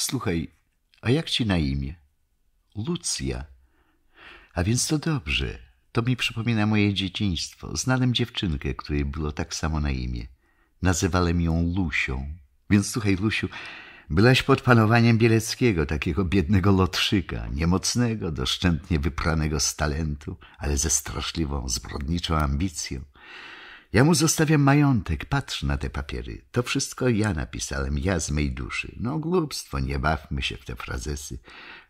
Słuchaj, a jak ci na imię? Lucja. A więc to dobrze. To mi przypomina moje dzieciństwo. Znałem dziewczynkę, której było tak samo na imię. Nazywałem ją Lusią. Więc słuchaj, Lusiu, byłaś pod panowaniem Bieleckiego, takiego biednego lotrzyka, niemocnego, doszczętnie wypranego z talentu, ale ze straszliwą, zbrodniczą ambicją. Ja mu zostawiam majątek, patrz na te papiery. To wszystko ja napisałem, ja z mej duszy. No głupstwo, nie bawmy się w te frazesy.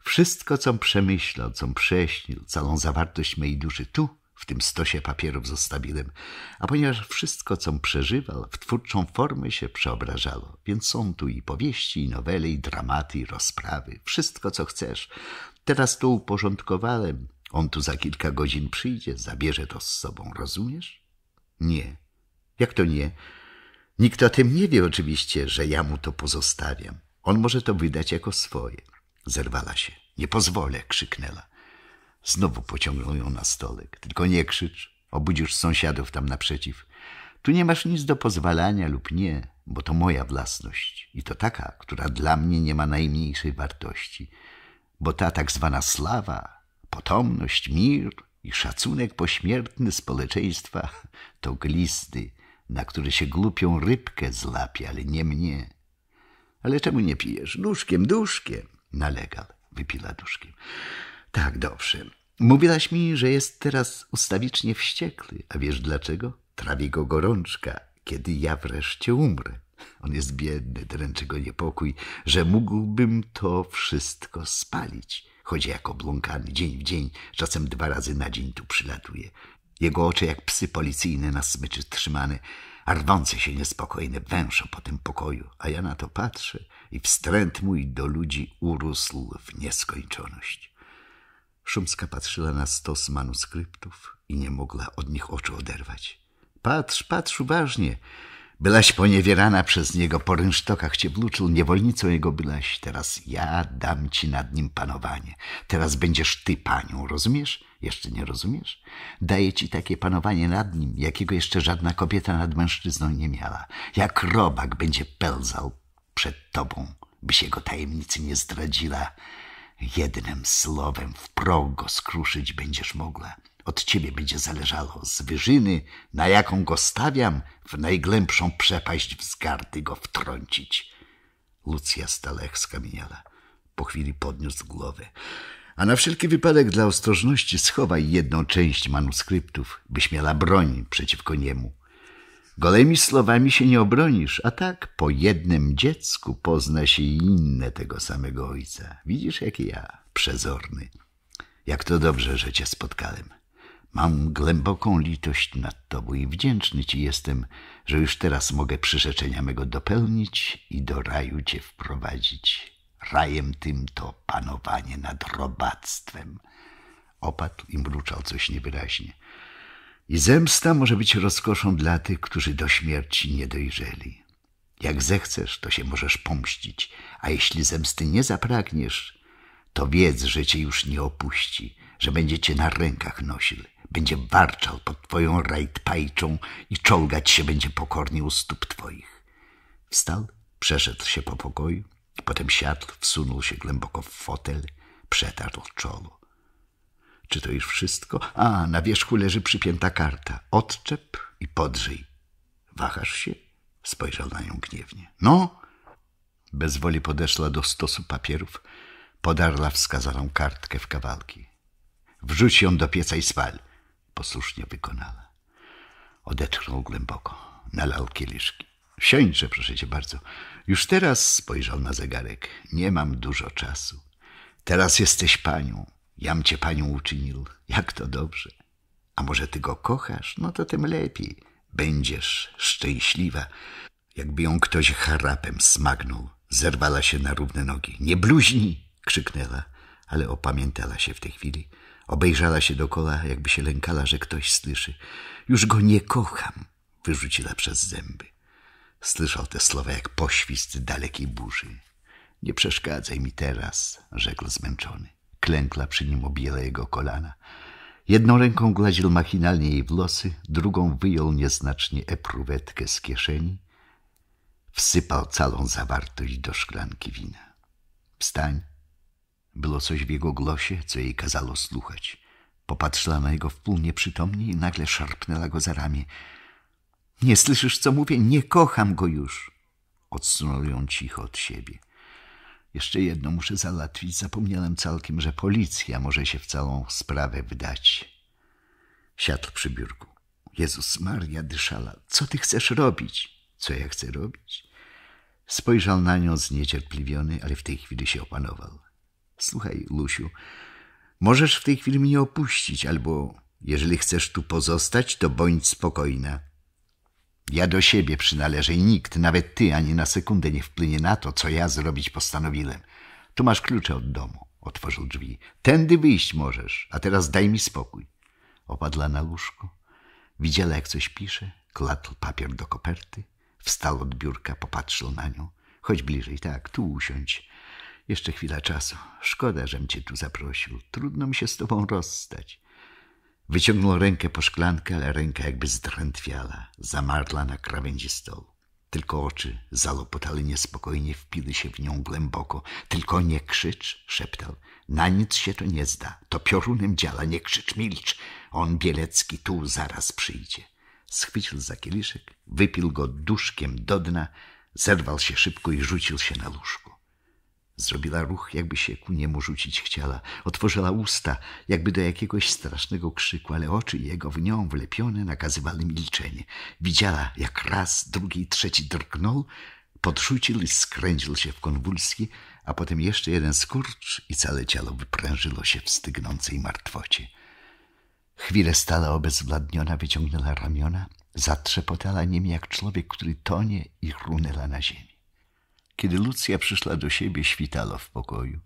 Wszystko, com przemyślał, com prześnił, całą zawartość mej duszy tu, w tym stosie papierów zostawiłem. A ponieważ wszystko, com przeżywał, w twórczą formę się przeobrażało. Więc są tu i powieści, i nowele, i dramaty, i rozprawy. Wszystko, co chcesz. Teraz to uporządkowałem. On tu za kilka godzin przyjdzie, zabierze to z sobą, rozumiesz? Nie. Jak to nie? Nikt o tym nie wie oczywiście, że ja mu to pozostawiam. On może to wydać jako swoje. Zerwała się. Nie pozwolę, krzyknęła. Znowu pociągnął ją na stolek. Tylko nie krzycz, obudzisz sąsiadów tam naprzeciw. Tu nie masz nic do pozwalania lub nie, bo to moja własność i to taka, która dla mnie nie ma najmniejszej wartości. Bo ta tak zwana sława, potomność, mir, i szacunek pośmiertny społeczeństwa to glisty, na który się głupią rybkę zlapie, ale nie mnie. Ale czemu nie pijesz? Duszkiem, duszkiem. nalegał. wypila duszkiem. Tak, dobrze. Mówiłaś mi, że jest teraz ustawicznie wściekły. A wiesz dlaczego? Trawi go gorączka, kiedy ja wreszcie umrę. On jest biedny, dręczy go niepokój, że mógłbym to wszystko spalić. Chodzi jak obłąkany, dzień w dzień, czasem dwa razy na dzień tu przylatuje. Jego oczy jak psy policyjne na smyczy trzymane, a rwące się niespokojne węszą po tym pokoju, a ja na to patrzę i wstręt mój do ludzi urósł w nieskończoność. Szumska patrzyła na stos manuskryptów i nie mogła od nich oczu oderwać. Patrz, patrz uważnie, Byłaś poniewierana przez niego po rynsztokach cię wluczył, niewolnicą jego byłaś. Teraz ja dam ci nad nim panowanie. Teraz będziesz ty panią, rozumiesz? Jeszcze nie rozumiesz? Daję ci takie panowanie nad nim, jakiego jeszcze żadna kobieta nad mężczyzną nie miała. Jak robak będzie pelzał przed tobą, byś jego tajemnicy nie zdradziła. Jednym słowem w progo skruszyć będziesz mogła. Od ciebie będzie zależało z wyżyny, na jaką go stawiam, w najgłębszą przepaść wzgardy go wtrącić. Lucja Stalech skamieniała. Po chwili podniósł głowę. A na wszelki wypadek dla ostrożności schowaj jedną część manuskryptów, byś miała broń przeciwko niemu. Golemi słowami się nie obronisz, a tak po jednym dziecku pozna się inne tego samego ojca. Widzisz, jak ja, przezorny. Jak to dobrze, że cię spotkałem. Mam głęboką litość nad Tobą i wdzięczny Ci jestem, że już teraz mogę przyrzeczenia mego dopełnić i do raju Cię wprowadzić. Rajem tym to panowanie nad robactwem. Opadł i mruczał coś niewyraźnie. I zemsta może być rozkoszą dla tych, którzy do śmierci nie dojrzeli. Jak zechcesz, to się możesz pomścić, a jeśli zemsty nie zapragniesz, to wiedz, że cię już nie opuści, że będzie cię na rękach nosił będzie warczał pod twoją rajtpajczą i czołgać się będzie pokornie u stóp twoich. Wstał, przeszedł się po pokoju, potem siadł, wsunął się głęboko w fotel, przetarł czoło. Czy to już wszystko? A, na wierzchu leży przypięta karta. Odczep i podrzyj. Wahasz się? Spojrzał na nią gniewnie. No! Bez woli podeszła do stosu papierów, podarła wskazaną kartkę w kawałki. Wrzuć ją do pieca i spal posłusznie wykonała. Odetchnął głęboko, nalał kieliszki. Siądźże, proszę cię bardzo. Już teraz spojrzał na zegarek. Nie mam dużo czasu. Teraz jesteś panią. Jam cię panią uczynił. Jak to dobrze. A może ty go kochasz? No to tym lepiej. Będziesz szczęśliwa. Jakby ją ktoś harapem smagnął. Zerwała się na równe nogi. Nie bluźnij! krzyknęła, ale opamiętała się w tej chwili. Obejrzała się dokoła, jakby się lękała, że ktoś słyszy. Już go nie kocham, wyrzuciła przez zęby. Słyszał te słowa jak poświst dalekiej burzy. Nie przeszkadzaj mi teraz, rzekł zmęczony. Klękla przy nim objęła jego kolana. Jedną ręką gładził machinalnie jej włosy, drugą wyjął nieznacznie epruwetkę z kieszeni. Wsypał całą zawartość do szklanki wina. Wstań, było coś w jego głosie, co jej kazało słuchać. Popatrzyła na jego wpół nieprzytomnie i nagle szarpnęła go za ramię. Nie słyszysz, co mówię? Nie kocham go już. Odsunął ją cicho od siebie. Jeszcze jedno muszę załatwić. Zapomniałem całkiem, że policja może się w całą sprawę wydać.” Siadł przy biurku. Jezus Maria dyszala. Co ty chcesz robić? Co ja chcę robić? Spojrzał na nią zniecierpliwiony, ale w tej chwili się opanował. Słuchaj, Lusiu, możesz w tej chwili mnie opuścić, albo jeżeli chcesz tu pozostać, to bądź spokojna. Ja do siebie przynależę i nikt, nawet ty, ani na sekundę nie wpłynie na to, co ja zrobić postanowiłem. Tu masz klucze od domu. Otworzył drzwi. Tędy wyjść możesz, a teraz daj mi spokój. Opadła na łóżko. Widziała, jak coś pisze. Klatł papier do koperty. Wstał od biurka, popatrzył na nią. Chodź bliżej, tak, tu usiądź. Jeszcze chwila czasu. Szkoda, żem cię tu zaprosił. Trudno mi się z tobą rozstać. Wyciągnął rękę po szklankę, ale ręka jakby zdrętwiała, zamarła na krawędzi stołu. Tylko oczy zalopotale niespokojnie wpili się w nią głęboko. Tylko nie krzycz, szeptał. Na nic się to nie zda. To piorunem działa, nie krzycz, milcz. On, Bielecki, tu zaraz przyjdzie. Schwycił za kieliszek, wypił go duszkiem do dna, zerwał się szybko i rzucił się na łóżko. Zrobiła ruch, jakby się ku niemu rzucić chciała. Otworzyła usta, jakby do jakiegoś strasznego krzyku, ale oczy jego w nią wlepione nakazywały milczenie. Widziała, jak raz, drugi, trzeci drgnął, podrzucił i skręcił się w konwulsji, a potem jeszcze jeden skurcz i całe ciało wyprężyło się w stygnącej martwocie. Chwilę stała obezwładniona, wyciągnęła ramiona, zatrzepotała nimi jak człowiek, który tonie i runęła na ziemi. Kiedy Lucja przyszła do siebie, świtalo w pokoju.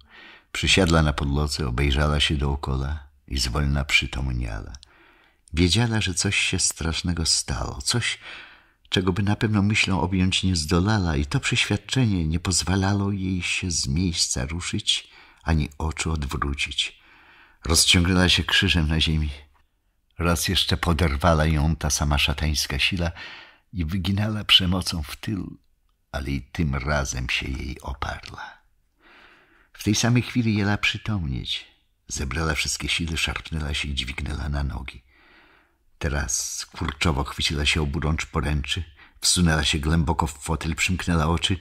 Przysiadła na podłodze, obejrzała się dookoła i zwolna przytomniała. Wiedziała, że coś się strasznego stało, coś, czego by na pewno myślą objąć nie zdolała i to przeświadczenie nie pozwalało jej się z miejsca ruszyć ani oczu odwrócić. Rozciągnęła się krzyżem na ziemi. Raz jeszcze poderwała ją ta sama szatańska sila i wyginała przemocą w tył ale i tym razem się jej oparła. W tej samej chwili jela przytomnieć. Zebrała wszystkie siły, szarpnęła się i dźwignęła na nogi. Teraz kurczowo chwyciła się oburącz poręczy, wsunęła się głęboko w fotel, przymknęła oczy,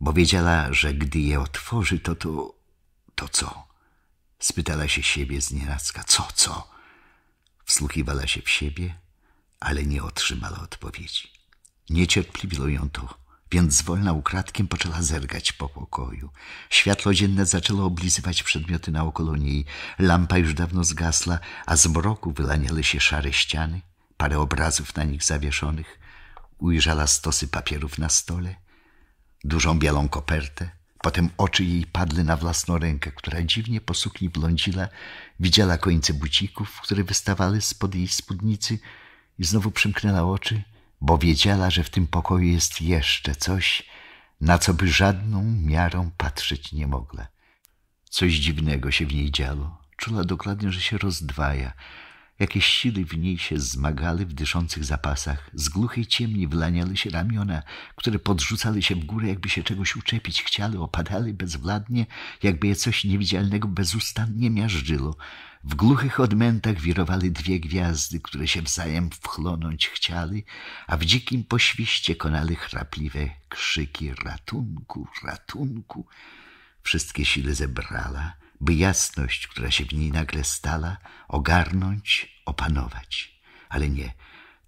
bo wiedziała, że gdy je otworzy, to to... to co? Spytała się siebie z nieracka. Co, co? Wsłuchiwała się w siebie, ale nie otrzymała odpowiedzi. Niecierpliwiło ją to więc zwolna ukradkiem poczęła zergać po pokoju. Światło dzienne zaczęło oblizywać przedmioty naokolo niej. Lampa już dawno zgasła, a z mroku wylaniały się szare ściany, parę obrazów na nich zawieszonych. Ujrzała stosy papierów na stole, dużą białą kopertę. Potem oczy jej padły na własną rękę, która dziwnie po sukni blądzila, widziała końce bucików, które wystawały spod jej spódnicy i znowu przymknęła oczy – bo wiedziała, że w tym pokoju jest jeszcze coś, na co by żadną miarą patrzeć nie mogła. Coś dziwnego się w niej działo. Czuła dokładnie, że się rozdwaja. Jakieś siły w niej się zmagały w dyszących zapasach. Z głuchej ciemni wlaniały się ramiona, które podrzucały się w górę, jakby się czegoś uczepić chciały, opadały bezwładnie, jakby je coś niewidzialnego bezustannie miażdżyło. W głuchych odmętach wirowały dwie gwiazdy, które się wzajem wchłonąć chciały, a w dzikim poświście konali chrapliwe krzyki ratunku, ratunku. Wszystkie siły zebrała, by jasność, która się w niej nagle stala, ogarnąć, opanować. Ale nie,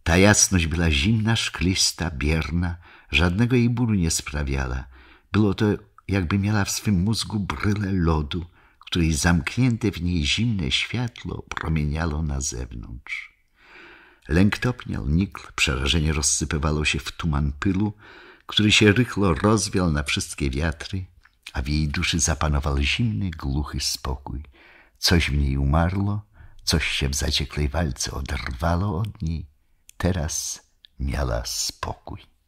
ta jasność była zimna, szklista, bierna, żadnego jej bólu nie sprawiała. Było to, jakby miała w swym mózgu brylę lodu, której zamknięte w niej zimne światło promieniało na zewnątrz. Lęk topniał, nikl, przerażenie rozsypywało się w tuman pylu, który się rychło rozwiał na wszystkie wiatry, a w jej duszy zapanował zimny, głuchy spokój. Coś w niej umarło, coś się w zaciekłej walce oderwało od niej. Teraz miała spokój.